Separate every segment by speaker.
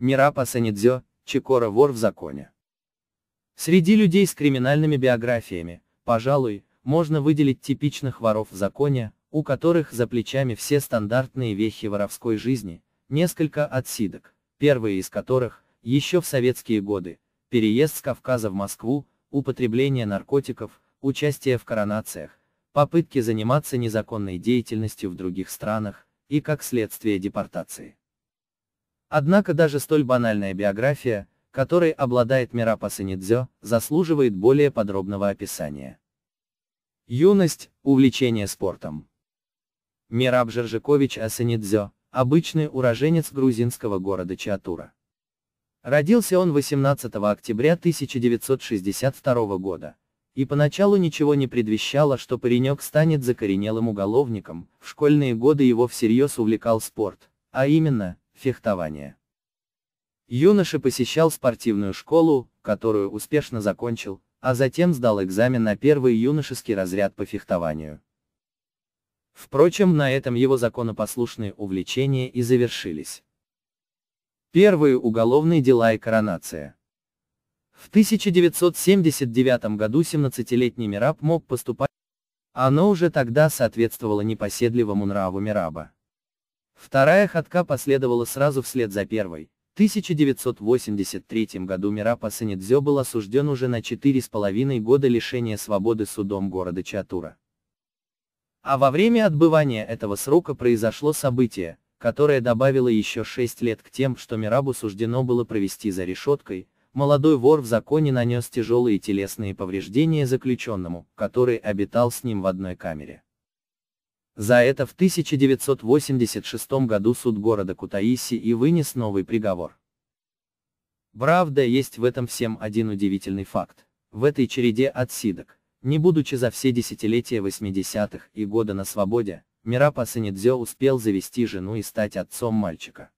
Speaker 1: Мирапа Санидзё, Чикора вор в законе.
Speaker 2: Среди людей с криминальными биографиями, пожалуй, можно выделить типичных воров в законе, у которых за плечами все стандартные вехи воровской жизни, несколько отсидок, первые из которых, еще в советские годы, переезд с Кавказа в Москву, употребление наркотиков, участие в коронациях, попытки заниматься незаконной деятельностью в других странах, и как следствие депортации. Однако даже столь банальная биография, которой обладает Мирапа Санидзё, заслуживает более подробного описания. Юность, увлечение спортом. Мираб Жержикович Асанидзё, обычный уроженец грузинского города Чатура. Родился он 18 октября 1962 года, и поначалу ничего не предвещало, что паренек станет закоренелым уголовником, в школьные годы его всерьез увлекал спорт, а именно, Фехтование. Юноша посещал спортивную школу, которую успешно закончил, а затем сдал экзамен на первый юношеский разряд по фехтованию. Впрочем, на этом его законопослушные увлечения и завершились. Первые уголовные дела и коронация. В 1979 году 17-летний Мираб мог поступать, оно уже тогда соответствовало непоседливому нраву Мираба. Вторая ходка последовала сразу вслед за первой. В 1983 году Мирапа Санидзё был осужден уже на 4,5 года лишения свободы судом города Чатура. А во время отбывания этого срока произошло событие, которое добавило еще 6 лет к тем, что Мирабу суждено было провести за решеткой, молодой вор в законе нанес тяжелые телесные повреждения заключенному, который обитал с ним в одной камере. За это в 1986 году суд города Кутаиси и вынес новый приговор. Правда, есть в этом всем один удивительный факт. В этой череде отсидок, не будучи за все десятилетия 80-х и года на свободе, Мирапа Санидзё успел завести жену и стать отцом мальчика.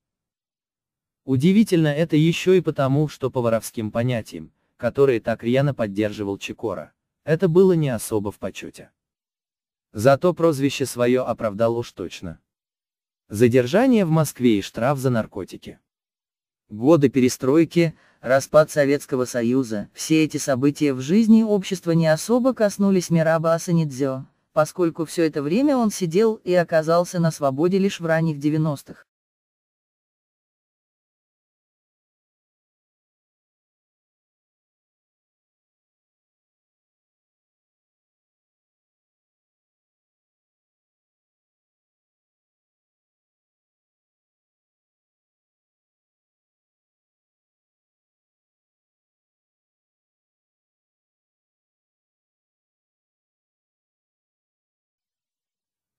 Speaker 2: Удивительно это еще и потому, что по воровским понятиям, которые так рьяно поддерживал Чикора, это было не особо в почете. Зато прозвище свое оправдал уж точно. Задержание в Москве и штраф за наркотики. Годы перестройки, распад Советского Союза, все эти события в жизни общества не особо коснулись Мираба Асанидзё, поскольку все это время
Speaker 1: он сидел и оказался на свободе лишь в ранних 90-х.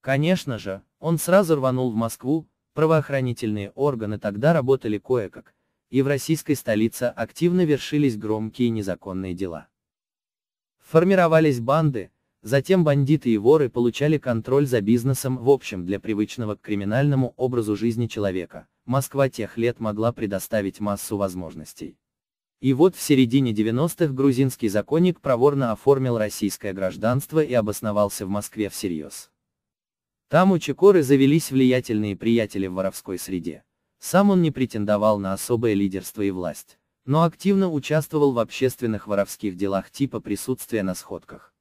Speaker 1: Конечно же, он сразу рванул в Москву, правоохранительные органы тогда
Speaker 2: работали кое-как, и в российской столице активно вершились громкие незаконные дела. Формировались банды, затем бандиты и воры получали контроль за бизнесом в общем для привычного к криминальному образу жизни человека. Москва тех лет могла предоставить массу возможностей. И вот в середине 90-х грузинский законник проворно оформил российское гражданство и обосновался в Москве всерьез. Там у Чикоры завелись влиятельные приятели в воровской среде. Сам он не претендовал на особое лидерство и власть, но активно участвовал в общественных воровских делах типа присутствия на сходках.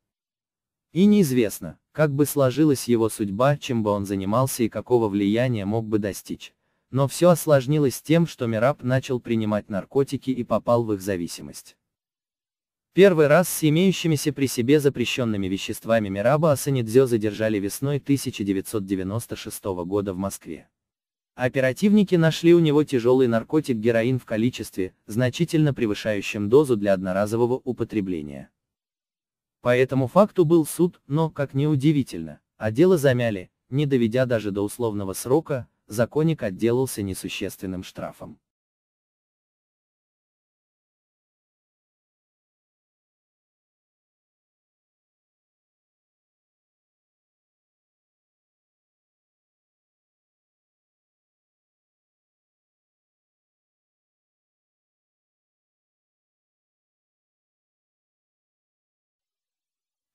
Speaker 2: И неизвестно, как бы сложилась его судьба, чем бы он занимался и какого влияния мог бы достичь. Но все осложнилось тем, что Мираб начал принимать наркотики и попал в их зависимость. Первый раз с имеющимися при себе запрещенными веществами Мираба Асанидзё задержали весной 1996 года в Москве. Оперативники нашли у него тяжелый наркотик героин в количестве, значительно превышающем дозу для одноразового употребления. По этому факту был суд, но, как ни удивительно, а дело
Speaker 1: замяли, не доведя даже до условного срока, законник отделался несущественным штрафом.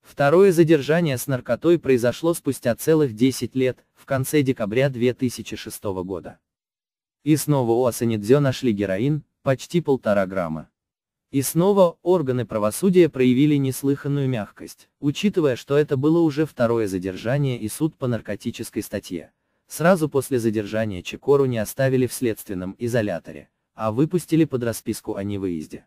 Speaker 1: Второе задержание с наркотой произошло спустя
Speaker 2: целых 10 лет, в конце декабря 2006 года. И снова у Асанидзе нашли героин, почти полтора грамма. И снова, органы правосудия проявили неслыханную мягкость, учитывая, что это было уже второе задержание и суд по наркотической статье. Сразу после задержания Чекору не оставили в следственном изоляторе, а выпустили под расписку о невыезде.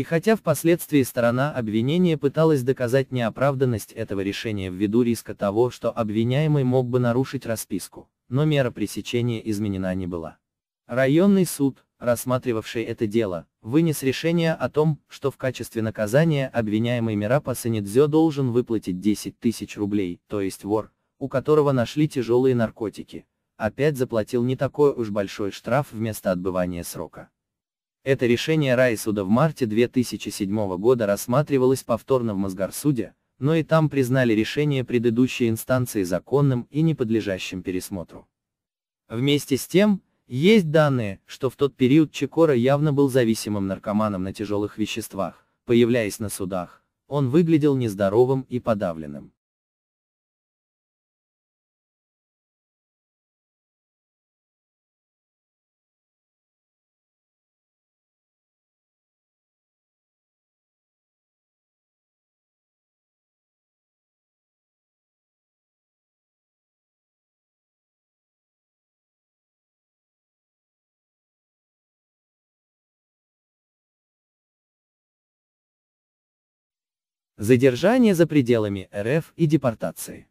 Speaker 2: И хотя впоследствии сторона обвинения пыталась доказать неоправданность этого решения ввиду риска того, что обвиняемый мог бы нарушить расписку, но мера пресечения изменена не была. Районный суд, рассматривавший это дело, вынес решение о том, что в качестве наказания обвиняемый Мирапа Санидзё должен выплатить 10 тысяч рублей, то есть вор, у которого нашли тяжелые наркотики, опять заплатил не такой уж большой штраф вместо отбывания срока. Это решение Райсуда в марте 2007 года рассматривалось повторно в Мосгорсуде, но и там признали решение предыдущей инстанции законным и не подлежащим пересмотру. Вместе с тем, есть данные, что в тот период Чикора явно был зависимым наркоманом на тяжелых веществах, появляясь
Speaker 1: на судах, он выглядел нездоровым и подавленным. задержание за пределами РФ и депортации.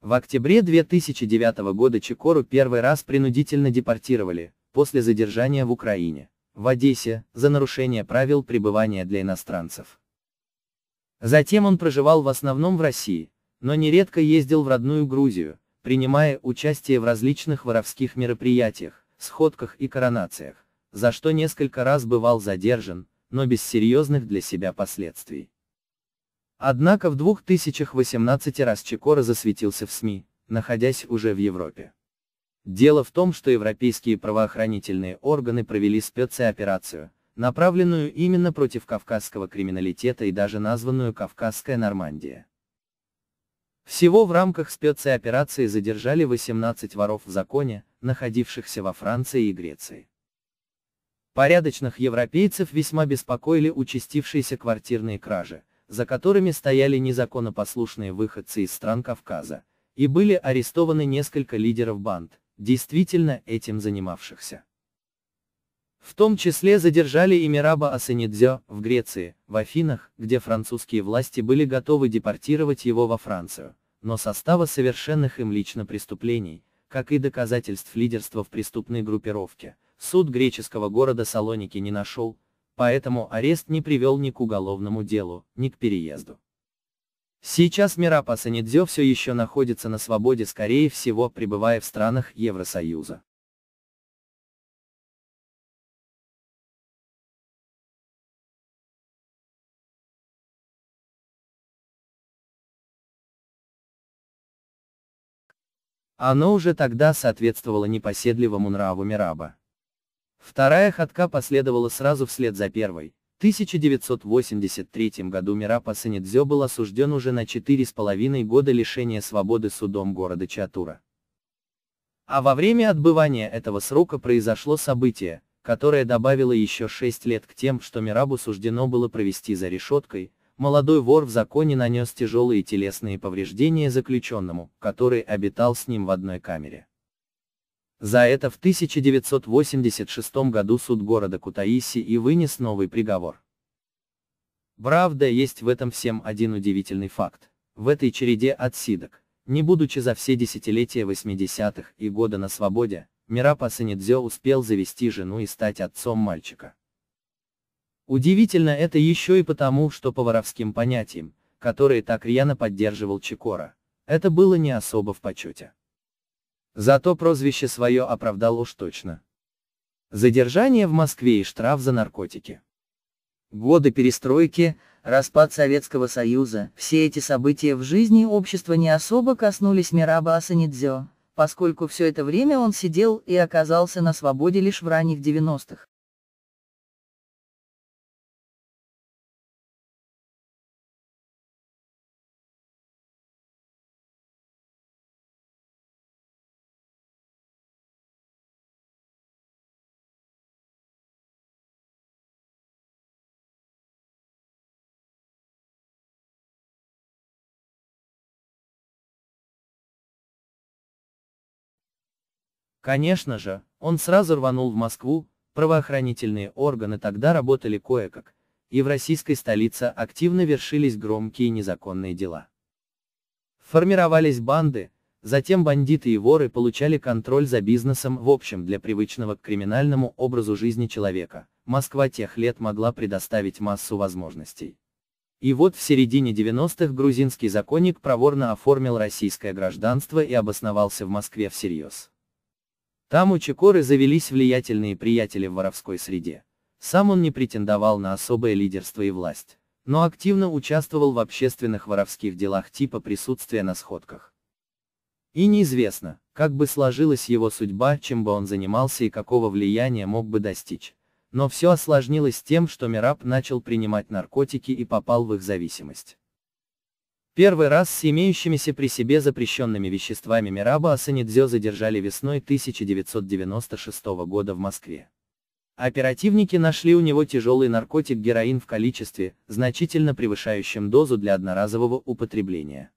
Speaker 2: В октябре 2009 года Чекору первый раз принудительно депортировали, после задержания в Украине, в Одессе, за нарушение правил пребывания для иностранцев. Затем он проживал в основном в России, но нередко ездил в родную Грузию, принимая участие в различных воровских мероприятиях, сходках и коронациях, за что несколько раз бывал задержан, но без серьезных для себя последствий. Однако в 2018 раз Чикора засветился в СМИ, находясь уже в Европе. Дело в том, что европейские правоохранительные органы провели спецоперацию, направленную именно против кавказского криминалитета и даже названную «Кавказская Нормандия». Всего в рамках спецоперации задержали 18 воров в законе, находившихся во Франции и Греции. Порядочных европейцев весьма беспокоили участившиеся квартирные кражи, за которыми стояли незаконопослушные выходцы из стран Кавказа, и были арестованы несколько лидеров банд, действительно этим занимавшихся. В том числе задержали и Мираба Асенидзё в Греции, в Афинах, где французские власти были готовы депортировать его во Францию, но состава совершенных им лично преступлений, как и доказательств лидерства в преступной группировке, суд греческого города Салоники не нашел, поэтому арест не привел ни к уголовному делу, ни к переезду. Сейчас Мирапа Санидзё все еще находится
Speaker 1: на свободе скорее всего пребывая в странах Евросоюза. Оно уже тогда соответствовало непоседливому нраву Мираба.
Speaker 2: Вторая ходка последовала сразу вслед за первой. В 1983 году Мирапа Санидзё был осужден уже на 4,5 года лишения свободы судом города Чатура. А во время отбывания этого срока произошло событие, которое добавило еще 6 лет к тем, что Мирабу суждено было провести за решеткой, молодой вор в законе нанес тяжелые телесные повреждения заключенному, который обитал с ним в одной камере. За это в 1986 году суд города Кутаиси и вынес новый приговор. Правда, есть в этом всем один удивительный факт. В этой череде отсидок, не будучи за все десятилетия 80-х и года на свободе, Мирапа Санидзё успел завести жену и стать отцом мальчика. Удивительно это еще и потому, что по воровским понятиям, которые так рьяно поддерживал Чикора, это было не особо в почете. Зато прозвище свое оправдал уж точно. Задержание в Москве и штраф за наркотики. Годы перестройки, распад Советского Союза, все эти события в жизни общества не особо коснулись
Speaker 1: Мираба Асанидзё, поскольку все это время он сидел и оказался на свободе лишь в ранних 90-х. Конечно же, он сразу рванул
Speaker 2: в Москву, правоохранительные органы тогда работали кое-как, и в российской столице активно вершились громкие незаконные дела. Формировались банды, затем бандиты и воры получали контроль за бизнесом в общем для привычного к криминальному образу жизни человека. Москва тех лет могла предоставить массу возможностей. И вот в середине 90-х грузинский законник проворно оформил российское гражданство и обосновался в Москве всерьез. Там у Чикоры завелись влиятельные приятели в воровской среде. Сам он не претендовал на особое лидерство и власть, но активно участвовал в общественных воровских делах типа присутствия на сходках. И неизвестно, как бы сложилась его судьба, чем бы он занимался и какого влияния мог бы достичь. Но все осложнилось тем, что Мираб начал принимать наркотики и попал в их зависимость. Первый раз с имеющимися при себе запрещенными веществами Мираба Асанидзё задержали весной 1996 года в Москве. Оперативники нашли у него тяжелый наркотик героин в количестве, значительно превышающем дозу для одноразового употребления.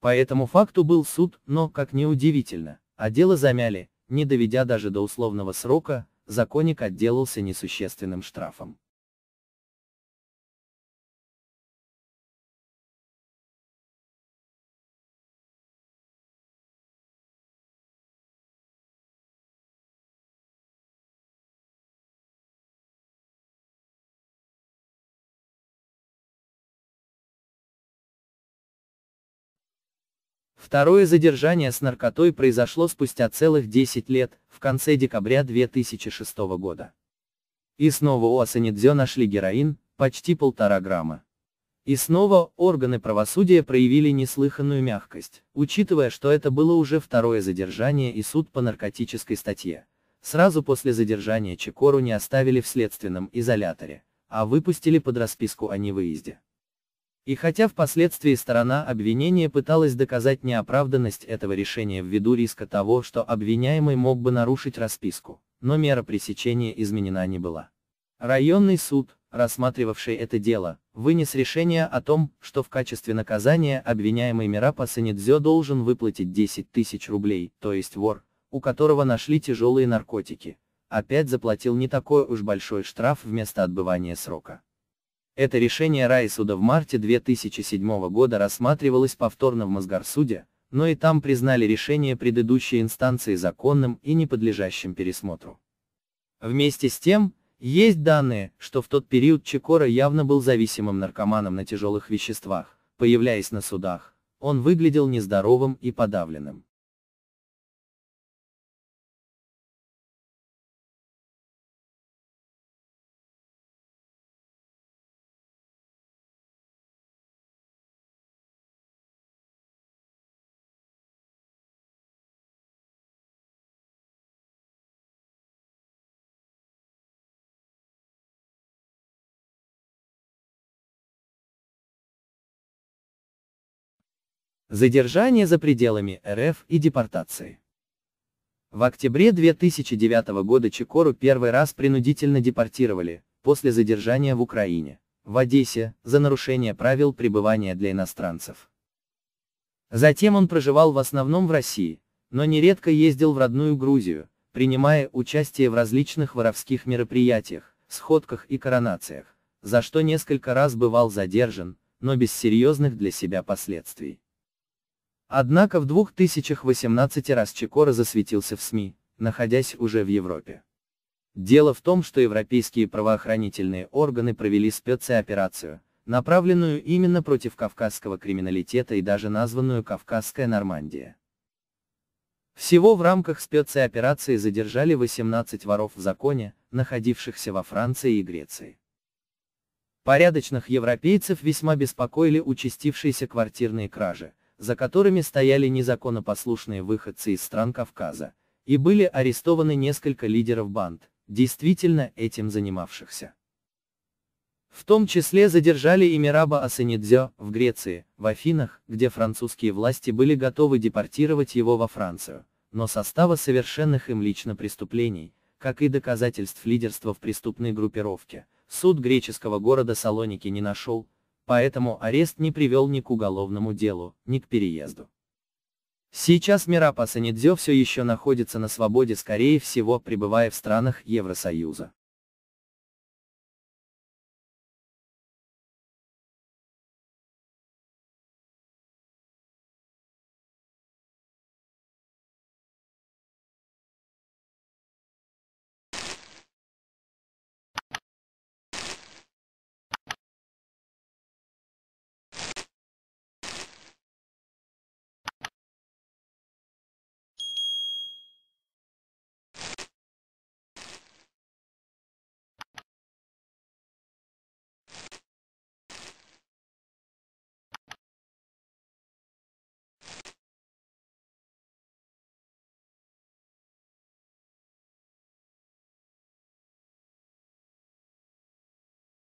Speaker 2: По этому факту был суд, но, как ни удивительно, а дело замяли, не доведя даже до условного
Speaker 1: срока, законник отделался несущественным штрафом. Второе задержание с наркотой произошло спустя целых 10 лет, в конце декабря
Speaker 2: 2006 года. И снова у Асанидзё нашли героин, почти полтора грамма. И снова органы правосудия проявили неслыханную мягкость, учитывая, что это было уже второе задержание и суд по наркотической статье. Сразу после задержания Чекору не оставили в следственном изоляторе, а выпустили под расписку о невыезде. И хотя впоследствии сторона обвинения пыталась доказать неоправданность этого решения ввиду риска того, что обвиняемый мог бы нарушить расписку, но мера пресечения изменена не была. Районный суд, рассматривавший это дело, вынес решение о том, что в качестве наказания обвиняемый Мирапа Санидзё должен выплатить 10 тысяч рублей, то есть вор, у которого нашли тяжелые наркотики, опять заплатил не такой уж большой штраф вместо отбывания срока. Это решение райсуда в марте 2007 года рассматривалось повторно в Мосгорсуде, но и там признали решение предыдущей инстанции законным и не подлежащим пересмотру. Вместе с тем, есть данные, что в тот период Чикора явно был
Speaker 1: зависимым наркоманом на тяжелых веществах, появляясь на судах, он выглядел нездоровым и подавленным. задержание за пределами РФ и депортации. В октябре 2009 года
Speaker 2: Чекору первый раз принудительно депортировали, после задержания в Украине, в Одессе, за нарушение правил пребывания для иностранцев. Затем он проживал в основном в России, но нередко ездил в родную Грузию, принимая участие в различных воровских мероприятиях, сходках и коронациях, за что несколько раз бывал задержан, но без серьезных для себя последствий. Однако в 2018 раз Чикора засветился в СМИ, находясь уже в Европе. Дело в том, что европейские правоохранительные органы провели спецоперацию, направленную именно против кавказского криминалитета и даже названную «Кавказская Нормандия». Всего в рамках спецоперации задержали 18 воров в законе, находившихся во Франции и Греции. Порядочных европейцев весьма беспокоили участившиеся квартирные кражи, за которыми стояли незаконопослушные выходцы из стран Кавказа, и были арестованы несколько лидеров банд, действительно этим занимавшихся. В том числе задержали и Мираба Асенидзё в Греции, в Афинах, где французские власти были готовы депортировать его во Францию, но состава совершенных им лично преступлений, как и доказательств лидерства в преступной группировке, суд греческого города Салоники не нашел, поэтому арест не привел ни к уголовному делу, ни к переезду.
Speaker 1: Сейчас Мирапа Санидзё все еще находится на свободе скорее всего пребывая в странах Евросоюза.